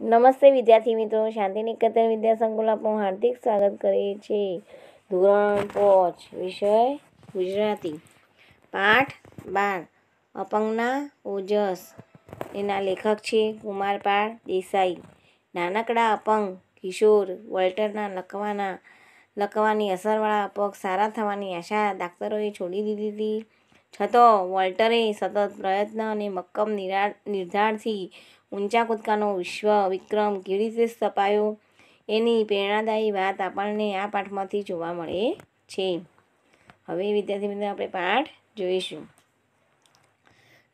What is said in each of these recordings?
નમસ્તે વિદ્યાર્થી મિત્રો શાંતિ નિકેતન વિદ્યા સંકુલ આપણું હાર્દિક સ્વાગત કરીએ છીએ ધોરણ પાંચ વિષય ગુજરાતી પાઠ બાર અપંગના ઓજસ એના લેખક છે કુમારપાળ દેસાઈ નાનકડા અપંગ કિશોર વોલ્ટરના લકવાના લકવાની અસરવાળા અપંગ સારા થવાની આશા ડાક્ટરોએ છોડી દીધી હતી છતાં વોલ્ટરે સતત પ્રયત્ન અને મક્કમ નિરાળ નિર્ધારથી ઊંચા કૂદકાનો વિશ્વ વિક્રમ કેવી રીતે સ્થપાયો એની પ્રેરણાદાયી વાત આપણને આ પાઠમાંથી જોવા મળે છે હવે વિદ્યાર્થી મિત્રો આપણે પાઠ જોઈશું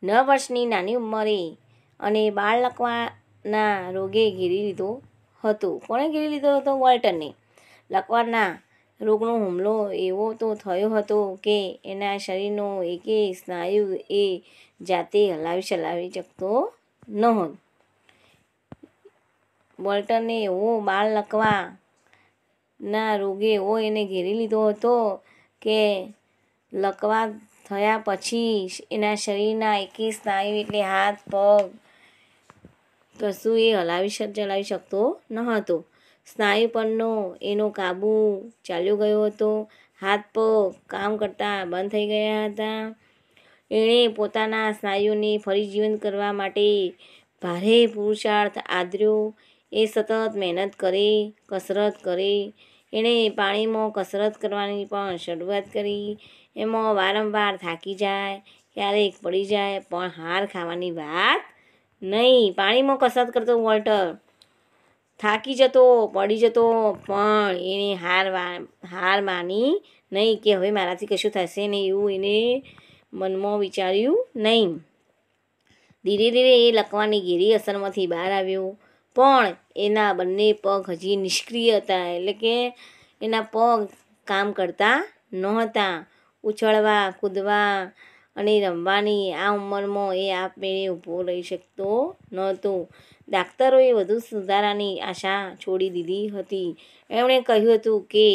નવ વર્ષની નાની ઉંમરે અને બાળ લકવાના રોગે ઘેરી લીધો હતો કોણે ઘેરી લીધો હતો વોલ્ટરને લકવાના રોગનો હુમલો એવો તો થયો હતો કે એના શરીરનો એકે સ્નાયુ એ જાતે હલાવી ચલાવી શકતો નહોતો બોલ્ટને એવો બાળલકવા ના રોગે એવો એને ઘેરી લીધો હતો કે લકવા થયા પછી એના શરીરના એકે સ્નાયુ એટલે હાથ પગ કશું એ હલાવી ચલાવી શકતો ન હતો સ્નાયુ પરનો એનો કાબુ ચાલ્યો ગયો હતો હાથ પગ કામ કરતા બંધ થઈ ગયા હતા એણે પોતાના સ્નાયુને ફરી જીવંત કરવા માટે ભારે પુરુષાર્થ આદર્યો એ સતત મહેનત કરી કસરત કરી એણે પાણીમાં કસરત કરવાની પણ શરૂઆત કરી એમાં વારંવાર થાકી જાય ક્યારેક પડી જાય પણ હાર ખાવાની વાત નહીં પાણીમાં કસરત કરતો વોલ્ટર થાકી જતો પડી જતો પણ એણે હાર હાર માની નહીં કે હવે મારાથી કશું થશે નહીં એવું એણે મનમાં વિચાર્યું નહીં ધીરે ધીરે એ લખવાની ઘેરી અસરમાંથી બહાર આવ્યો પણ એના બંને પગ હજી નિષ્ક્રિય હતા એટલે કે એના પગ કામ કરતા નહોતા ઉછળવા કૂદવા અને રમવાની આ ઉંમરમાં એ આપમેળે ઊભો રહી શકતો નહોતો ડાક્ટરોએ વધુ સુધારાની આશા છોડી દીધી હતી એમણે કહ્યું હતું કે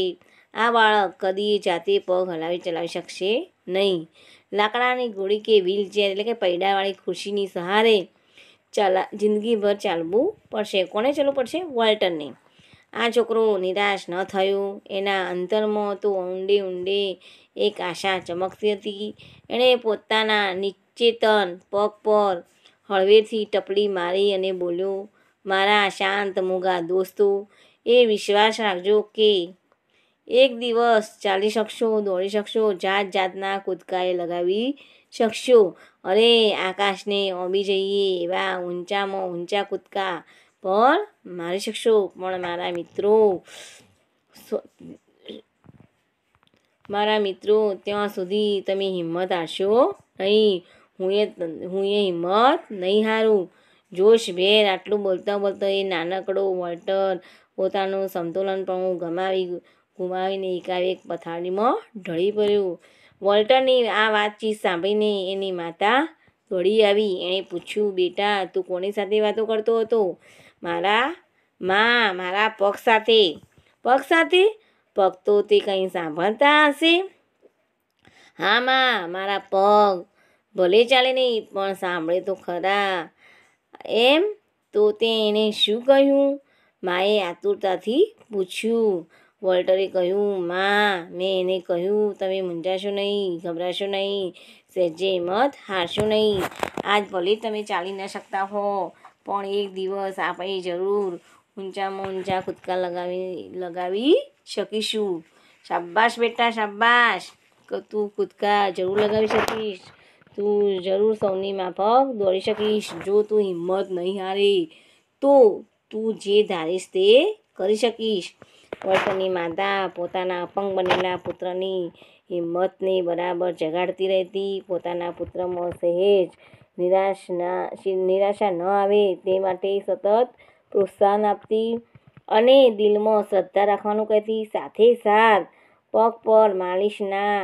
આ બાળક કદી જાતે પગ હલાવી ચલાવી શકશે નહીં લાકડાની ગોળી કે વ્હીલચેર એટલે કે પૈડાવાળી ખુરશીની સહારે ચાલા જિંદગીભર ચાલવું પડશે કોને ચાલવું પડશે વોલ્ટરને આ છોકરો નિરાશ ન થયો એના અંતરમાં તો ઊંડે ઊંડે એક આશા ચમકતી હતી એણે પોતાના નિશ્ચેતન પગ પર હળવેથી ટપલી મારી અને બોલ્યો મારા શાંત મૂગા દોસ્તો એ વિશ્વાસ રાખજો કે એક દિવસ ચાલી શકશો દોડી શકશો જાત જાતના કૂદકાએ લગાવી શકશો અરે આકાશને ઓબી જઈએ એવા ઊંચામાં ઊંચા કૂદકા પણ મારી શકશો પણ મારા મિત્રો મારા મિત્રો ત્યાં સુધી તમે હિંમત હારશો નહીં હું એ હું એ હિંમત નહીં હારું જોશ જોશભેર આટલું બોલતા બોલતા એ નાનકડો વોલ્ટર પોતાનું સંતુલન પણ હું ગમાવી ગુમાવીને એકાવે એક પથારીમાં ઢળી પડ્યો વોલ્ટરની આ વાતચીત સાંભળીને એની માતા દોડી આવી એણે પૂછ્યું બેટા તું કોની સાથે વાતો કરતો હતો મારા મા મારા પગ સાથે પગ સાથે પગ તો તે કંઈ સાંભળતા હશે હા મા મારા પગ ભલે ચાલે નહીં પણ સાંભળે તો ખરા એમ તો તે એણે શું કહ્યું માએ આતુરતાથી પૂછ્યું વોલ્ટરે કહ્યું માં મેં એને કહ્યું તમે મૂંઝાશો નહીં ગભરાશો નહીં સહેજે મત હારશો નહીં આજ ભલે તમે ચાલી ન શકતા હો પણ એક દિવસ આપણે જરૂર ઊંચામાં ઊંચા કૂદકા લગાવી લગાવી શકીશું શાબાશ બેટા શાબાશ તું કૂદકા જરૂર લગાવી શકીશ તું જરૂર સૌની માફક દોડી શકીશ જો તું હિંમત નહીં હારે તો તું જે ધારીશ તે કરી શકીશ વર્ષની માતા પોતાના અપંગ બનેલા પુત્રની હિંમતને બરાબર જગાડતી રહેતી પોતાના પુત્રમાં સહેજ નિરાશના નિરાશા ન આવે તે માટે સતત પ્રોત્સાહન આપતી અને દિલમાં શ્રદ્ધા રાખવાનું કહેતી સાથે સાથ પગ પર માલિશના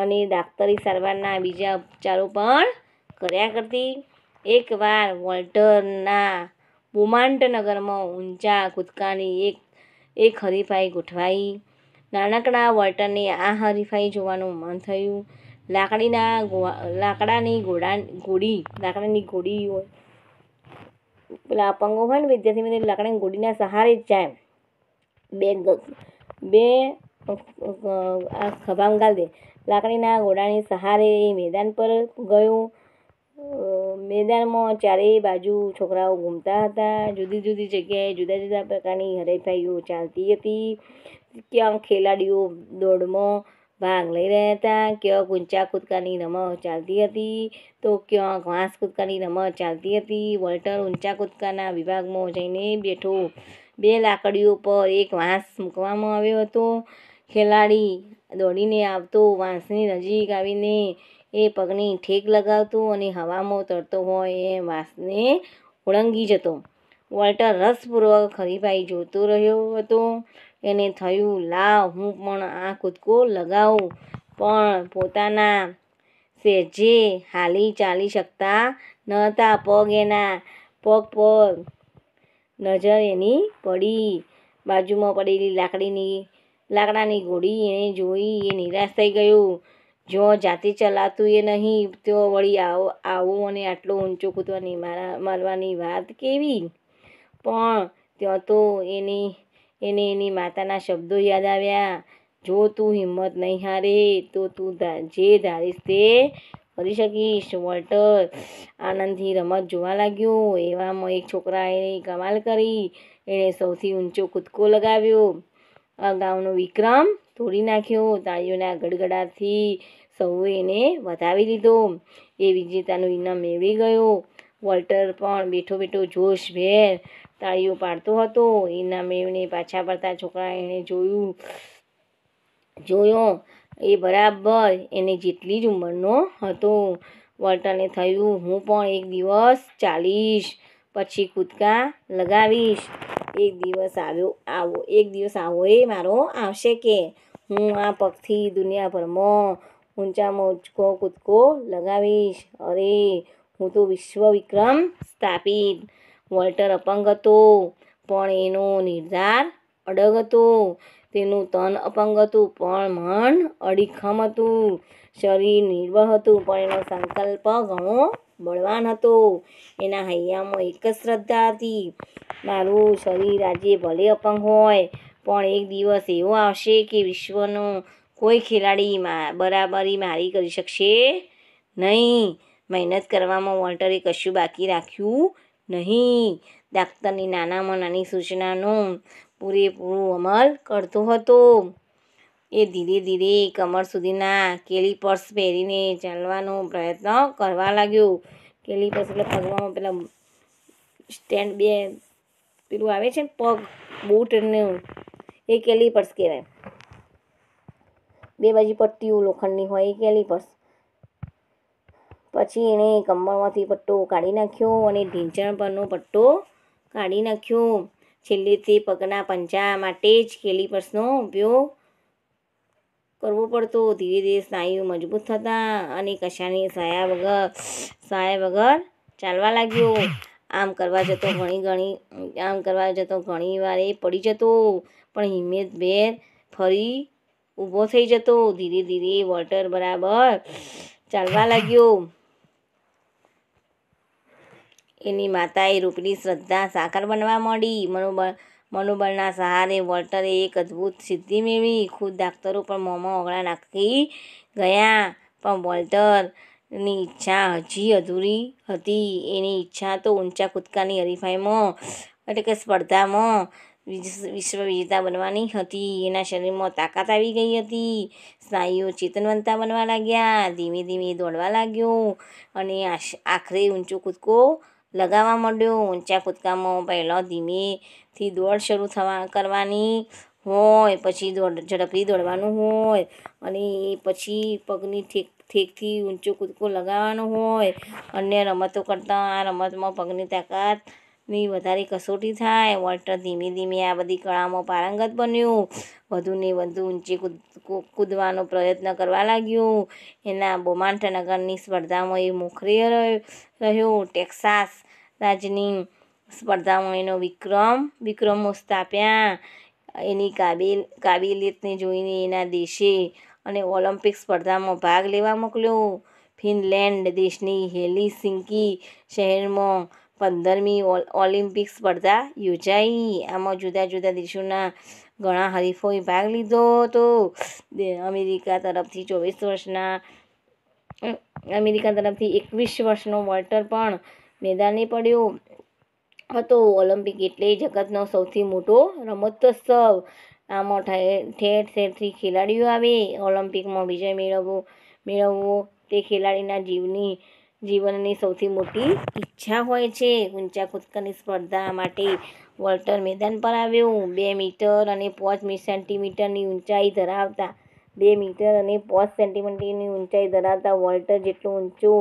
અને ડાક્ટરી સારવારના બીજા ઉપચારો પણ કર્યા કરતી એકવાર વોલ્ટરના બુમાન્ટ ઊંચા કૂદકાની એક એક હરીફાઈ ગોઠવાઈ નાનકડા વળતરને આ હરીફાઈ જોવાનું મન થયું લાકડીના લાકડાની ઘોડા ગોળી લાકડાની ઘોડી હોય પેલા અપંગો હોય ને વિદ્યાર્થી મિત્રો લાકડાની ઘોડીના સહારે જ જાય બે બે ખભામાં ગાળ દે લાકડીના ઘોડાની સહારે એ મેદાન પર ગયું મેદાનમાં ચારેય બાજુ છોકરાઓ ઘૂમતા હતા જુદી જુદી જગ્યાએ જુદા જુદા પ્રકારની હરીફાઈઓ ચાલતી હતી ક્યાં ખેલાડીઓ દોડમાં ભાગ લઈ રહ્યા હતા ક્યાં ગુંચા કૂદકાની રમત ચાલતી હતી તો ક્યાં ઘાસ કૂદકાની રમત ચાલતી હતી વોલ્ટર ઊંચા કૂદકાના વિભાગમાં જઈને બેઠો બે લાકડીઓ પર એક વાંસ મૂકવામાં આવ્યો હતો ખેલાડી દોડીને આવતો વાંસની નજીક આવીને એ પગની ઠેક લગાવતો અને હવામાં તરતો હોય એ વાંસને ઓળંગી જતો વોલ્ટર રસપૂર્વક હરીભાઈ જોતો રહ્યો હતો એને થયું લા હું પણ આ કૂદકો લગાવું પણ પોતાના સેજે હાલી ચાલી શકતા ન હતા પગ એના પગ પગ નજર એની પડી બાજુમાં પડેલી લાકડીની લાકડાની ગોળી એણે જોઈ એ નિરાશ થઈ ગયું જો જાતે ચલાતું એ નહીં તો વળી આવો આવો અને આટલો ઊંચો કૂદવાની મારા મારવાની વાત કેવી પણ ત્યાં તો એની એને એની માતાના શબ્દો યાદ આવ્યા જો તું હિંમત નહીં હારે તો તું જે ધારીશ તે કરી શકીશ વોલ્ટર આનંદથી રમત જોવા લાગ્યો એવામાં એક છોકરાએ કમાલ કરી એણે સૌથી ઊંચો કૂદકો લગાવ્યો અગાઉનો વિક્રમ તોડી નાખ્યો તાળીઓના ગડગડાથી સૌએ એને વધાવી દીધો એ વિજેતાનું ઇનામ મેળવી ગયો વોલ્ટર પણ બેઠો બેઠો જોશ જોશભેર તાળીઓ પાડતો હતો ઇનામ મેળવીને પાછા પડતા છોકરા એણે જોયું જોયો એ બરાબર એને જેટલી જ ઉંમરનો હતો વોલ્ટરને થયું હું પણ એક દિવસ ચાલીશ પછી કૂદકા લગાવીશ એક દિવસ આવ્યો આવો એક દિવસ આવો એ મારો આવશે કે હું આ પગથી દુનિયાભરમાં ઊંચામાં ઊંચકો કૂદકો લગાવીશ અરે હું તો વિશ્વવિક્રમ સ્થાપિત વોલ્ટર અપંગ હતો પણ એનો નિર્ધાર અડગ હતો તેનું તન અપંગ હતું પણ મન અડીખમ હતું શરીર નિર્બળ હતું પણ એનો સંકલ્પ ઘણો બળવાન હતો એના હૈયામાં એક જ શ્રદ્ધા હતી મારું શરીર આજે ભલે અપંગ હોય પણ એક દિવસ એવો આવશે કે વિશ્વનો કોઈ ખેલાડી મા બરાબરી મારી કરી શકશે નહીં મહેનત કરવામાં વોલ્ટરે કશું બાકી રાખ્યું નહીં ડાક્ટરની નાનામાં નાની સૂચનાનો પૂરેપૂરું અમલ કરતો હતો એ ધીરે ધીરે કમર સુધીના કેલી પહેરીને ચાલવાનો પ્રયત્ન કરવા લાગ્યો કેલી એટલે પગમાં પેલા સ્ટેન્ડ બે પેલું આવે છે ને પગ બૂટનું એ કેલિપર્સ કહેવાય બે બાજુ પટ્ટીઓ લોખંડની હોય એ કેલિપર્સ પછી એણે કમરમાંથી પટ્ટો કાઢી નાખ્યો અને ઢીંચણ પરનો પટ્ટો કાઢી નાખ્યો છેલ્લે તે પગના પંજા માટે જ કેલિપર્સનો ઉપયોગ કરવો પડતો ધીરે ધીરે સ્નાયુ મજબૂત થતા અને કશાની સાયા વગર સાયા વગર ચાલવા લાગ્યો આમ કરવા જતો ઘણી ઘણી આમ કરવા જતો ઘણી વાર એ પડી જતો પણ હિમેશભેર ફરી ઊભો થઈ જતો ધીરે ધીરે વોટર બરાબર ચાલવા લાગ્યો એની માતાએ રોપેલી શ્રદ્ધા સાકર બનવા મળી મનોબળ મનોબળના સહારે વોલ્ટરે એક અદ્ભુત સિદ્ધિ મેળવી ખુદ ડાક્ટરો પણ મોંમાં ઓગળા નાખી ગયા પણ વોલ્ટર ની ઈચ્છા હજી અધૂરી હતી એની ઈચ્છા તો ઊંચા કૂદકાની હરીફાઈમાં એટલે કે સ્પર્ધામાં વિશ્વ વિજેતા બનવાની હતી એના શરીરમાં તાકાત આવી ગઈ હતી સ્નાયુઓ ચેતનવંતા બનવા લાગ્યા ધીમે ધીમે દોડવા લાગ્યો અને આખરે ઊંચો કૂદકો લગાવવા માંડ્યો ઊંચા કૂદકામાં પહેલાં ધીમેથી દોડ શરૂ થવા કરવાની હોય પછી દોડ ઝડપી દોડવાનું હોય અને પછી પગની ઠેક ઠેકથી ઊંચો કૂદકો લગાવવાનો હોય અન્ય રમતો કરતાં આ રમતમાં પગની તાકાતની વધારે કસોટી થાય વોલ્ટર ધીમે ધીમે આ બધી કળામાં પારંગત બન્યું વધુને વધુ ઊંચે કૂદવાનો પ્રયત્ન કરવા લાગ્યું એના બોમાન્ટનગરની સ્પર્ધામાં એ મોખરે રહ્યો ટેક્સાસ રાજ્યની સ્પર્ધામાં એનો વિક્રમ વિક્રમો સ્થાપ્યા એની કાબિલ કાબિલિયતને જોઈને એના દેશે અને ઓલિમ્પિક સ્પર્ધામાં ભાગ લેવા મોકલ્યો ફિનલેન્ડ દેશની હેલી સિંકી શહેરમાં પંદરમી ઓલિમ્પિક સ્પર્ધા યોજાઈ આમાં જુદા જુદા દેશોના ઘણા હરીફોએ ભાગ લીધો હતો અમેરિકા તરફથી ચોવીસ વર્ષના અમેરિકા તરફથી એકવીસ વર્ષનો વોલ્ટર પણ મેદાને પડ્યો હતો ઓલિમ્પિક એટલે જગતનો સૌથી મોટો રમતોત્સવ આમાં ઠેર ઠેરથી ખેલાડીઓ આવે ઓલિમ્પિકમાં વિજય મેળવવો મેળવવો તે ખેલાડીના જીવની જીવનની સૌથી મોટી ઈચ્છા હોય છે ઊંચા કૂદકાની સ્પર્ધા માટે વોલ્ટર મેદાન પર આવ્યું બે મીટર અને પાંચ સેન્ટીમીટરની ઊંચાઈ ધરાવતા બે મીટર અને પાંચ સેન્ટીમીટરની ઊંચાઈ ધરાવતા વોલ્ટર જેટલું ઊંચો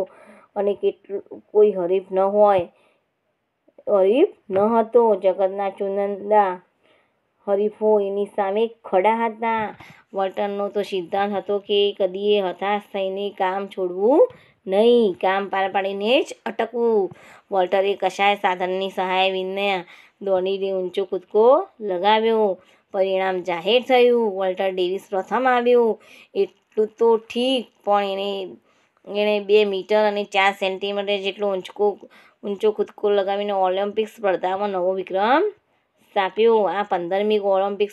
અને કેટલું કોઈ હરીફ ન હોય હરીફ ન હતો જગતના ચુનંદા હરીફો એની સામે ખડા હતા વલ્ટનનો તો સિદ્ધાંત હતો કે કદીએ હતાશ થઈને કામ છોડવું નહીં કામ પાર પાડીને જ અટકવું વોલ્ટરે કશાય સાધનની સહાય વિના દોડીને ઊંચો કૂદકો લગાવ્યો પરિણામ જાહેર થયું વોલ્ટર ડેવિસ પ્રથમ આવ્યો એટલું તો ઠીક પણ એને એણે બે મીટર અને ચાર સેન્ટીમીટર જેટલો ઊંચકો ઊંચો કૂદકો લગાવીને ઓલિમ્પિક સ્પર્ધામાં નવો વિક્રમ સ્થાપ્યું આ પંદરમી ઓલિમ્પિક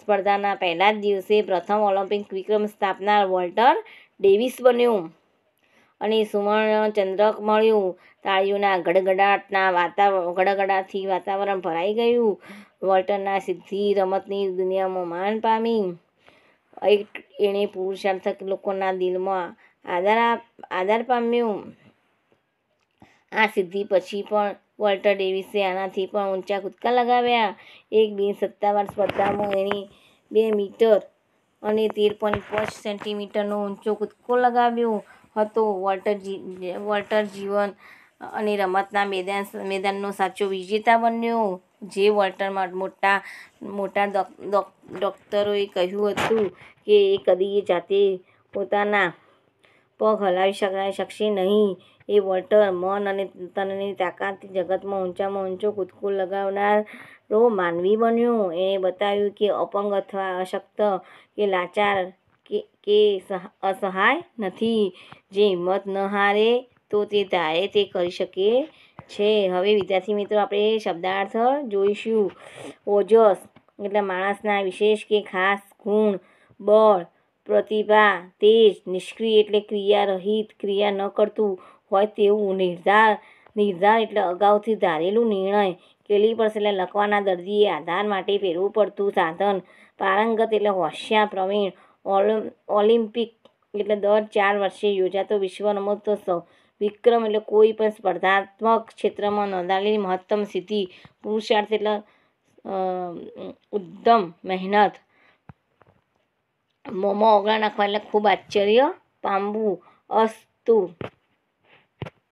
સ્પર્ધાના પહેલા જ દિવસે પ્રથમ ઓલિમ્પિક વિક્રમ સ્થાપનાર વોલ્ટર ડેવિસ બન્યું અને સુવર્ણચંદ્રક મળ્યું તાળીઓના ગડગડાટના વાતાવરણ ગડગડાટથી વાતાવરણ ભરાઈ ગયું વોલ્ટરના સિદ્ધિ રમતની દુનિયામાં માન પામી એક એણે પુરુષાર્થક લોકોના દિલમાં આધાર આધાર પામ્યો આ સિદ્ધિ પછી પણ વોલ્ટર ડેવિસે આનાથી પણ ઊંચા કૂદકા લગાવ્યા એક બિન સત્તાવાર સ્પર્ધામાં એણે બે મીટર અને તેર પોઈન્ટ પાંચ સેન્ટીમીટરનો ઊંચો કૂદકો લગાવ્યો હતો વોલ્ટર વોલ્ટર જીવન અને રમતના મેદાન મેદાનનો સાચો વિજેતા બન્યો જે વોલ્ટરમાં મોટા મોટા ડોક્ટરોએ કહ્યું હતું કે એ કદી જાતે પોતાના પગ હલાવી શકાય શકશે નહીં એ વોલ્ટર મન અને તનની તાકાતથી જગતમાં ઊંચામાં ઊંચો કૂદકૂદ લગાવનારો માનવી બન્યો એણે બતાવ્યું કે અપંગ અથવા અશક્ત કે લાચાર કે અસહાય નથી જે હિંમત ન હારે તો તે તારે તે કરી શકે છે હવે વિદ્યાર્થી મિત્રો આપણે શબ્દાર્થ જોઈશું ઓજસ એટલે માણસના વિશેષ કે ખાસ ગુણ બળ પ્રતિભા તેજ નિષ્ક્રિય એટલે ક્રિયા રહિત ક્રિયા ન કરતું હોય તેવું નિર્ધાર નિર્ધાર એટલે અગાઉથી ધારેલું નિર્ણય કેલી પડશે એટલે લખવાના દર્દીએ આધાર માટે ફેરવું પડતું સાધન પારંગત એટલે હોશિયાર પ્રવીણ ઓલિમ્પિક એટલે દર ચાર વર્ષે યોજાતો વિશ્વ રમતોત્સવ વિક્રમ એટલે કોઈ પણ સ્પર્ધાત્મક ક્ષેત્રમાં નોંધાયેલી મહત્તમ સિદ્ધિ પુરુષાર્થ એટલે ઉદ્દમ મહેનત મોમાં ઓગળા નાખવા એટલે ખૂબ આશ્ચર્ય પામવું અસ્તુ